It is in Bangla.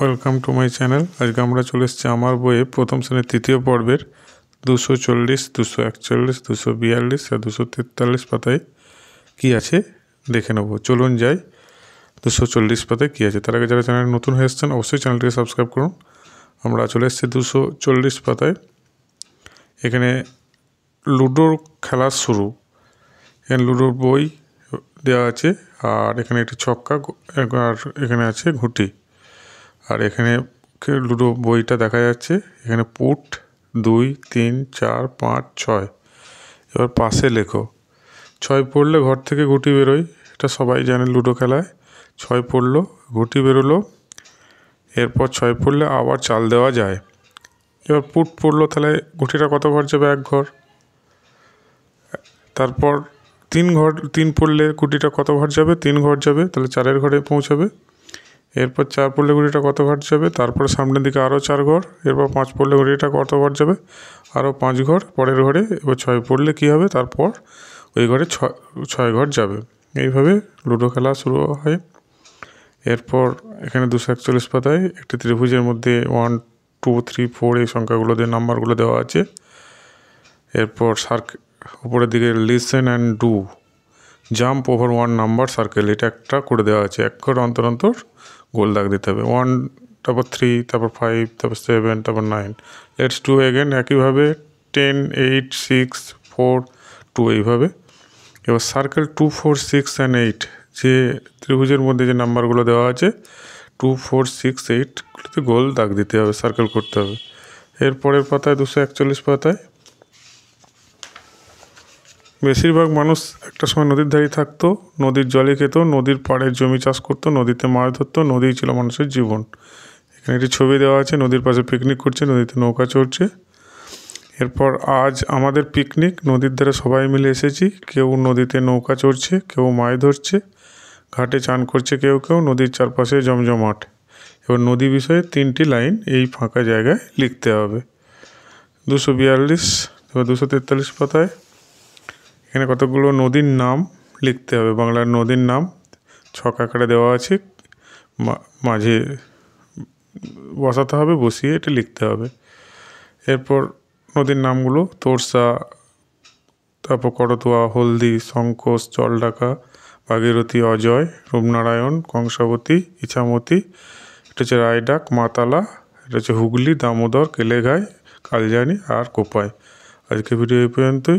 ওয়েলকাম টু মাই চ্যানেল আজকে আমরা চলে এসেছি আমার বইয়ে প্রথম শ্রেণীর তৃতীয় পর্বের দুশো চল্লিশ দুশো একচল্লিশ দুশো বিয়াল্লিশ আর দুশো তেতাল্লিশ পাতায় কী আছে দেখে নেব চলুন যাই দুশো চল্লিশ পাতায় কী আছে তার আগে যারা চ্যানেল নতুন হয়ে এসছেন অবশ্যই চ্যানেলটিকে সাবস্ক্রাইব করুন আমরা চলে এসেছি দুশো চল্লিশ পাতায় এখানে লুডোর খেলা শুরু এখানে লুডোর বই দেওয়া আছে আর এখানে একটি ছক্কা আর এখানে আছে ঘুটি আর এখানে লুডো বইটা দেখা যাচ্ছে এখানে পুট দুই তিন চার পাঁচ ছয় এবার পাশে লেখো ছয় পড়লে ঘর থেকে গুটি বেরোয় এটা সবাই জানে লুডো খেলায় ছয় পড়লো গুটি বেরোলো এরপর ছয় পড়লে আবার চাল দেওয়া যায় এবার পুট পড়লো তাহলে গুটিটা কত ঘর যাবে এক ঘর তারপর তিন ঘর তিন পড়লে গুটিটা কত ঘর যাবে তিন ঘর যাবে তাহলে চারের ঘরে পৌঁছাবে এরপর চার পড়লে গুটিটা কত ঘর যাবে তারপর সামনের দিকে আরও চার ঘর এরপর পাঁচ পড়লে গুটিটা কত ঘর যাবে আরও পাঁচ ঘর পরের ঘরে এবার ছয় পড়লে কি হবে তারপর ওই ঘরে ছয় ছয় ঘর যাবে এইভাবে লুডো খেলা শুরু হয় এরপর এখানে দুশো একচল্লিশ পাতায় একটি ত্রিভুজের মধ্যে ওয়ান টু থ্রি ফোর এই সংখ্যাগুলো দিয়ে নাম্বারগুলো দেওয়া আছে এরপর সার্ক উপরের দিকে listen and do jump over one number circle এটা একটা করে দেওয়া আছে এক করে অন্তর অন্তর গোল দাগ দিতে হবে ওয়ান তারপর থ্রি তারপর ফাইভ তারপর সেভেন তারপর নাইন লেটস টু এগেন একইভাবে ten eight six four two এইভাবে এবার circle two four six and eight যে ত্রিভুজের মধ্যে যে নাম্বারগুলো দেওয়া আছে টু ফোর সিক্স এইটগুলোতে গোল দাগ দিতে হবে সার্কেল করতে হবে এরপরের পাতায় দুশো একচল্লিশ পাতায় বেশিরভাগ মানুষ একটা সময় নদীর ধারে থাকতো নদীর জলে খেত নদীর পাড়ে জমি চাষ করতো নদীতে মাছ ধরতো নদীই ছিল মানুষের জীবন এখানে একটি ছবি দেওয়া আছে নদীর পাশে পিকনিক করছে নদীতে নৌকা চড়ছে এরপর আজ আমাদের পিকনিক নদীর ধারে সবাই মিলে এসেছি কেউ নদীতে নৌকা চড়ছে কেউ মাছ ধরছে ঘাটে চান করছে কেউ কেউ নদীর চারপাশে জমজমাট এবার নদী বিষয়ে তিনটি লাইন এই ফাঁকা জায়গায় লিখতে হবে দুশো বিয়াল্লিশ এবার দুশো তেতাল্লিশ পাতায় এখানে কতগুলো নদীর নাম লিখতে হবে বাংলার নদীর নাম ছক আকারে দেওয়া আছে মাঝে বসাতে হবে বসিয়ে এটা লিখতে হবে এরপর নদীর নামগুলো তোরসা তারপর করতোয়া হলদি শঙ্কোষ চলডাকা ভাগীরথী অজয় রূপনারায়ণ কংসাবতী ইছামতি এটা হচ্ছে রায়ডাক মাতালা এটা হচ্ছে হুগলি দামোদর কেলেঘাই কালজানি আর কোপাই আজকে ভিডিও এই পর্যন্তই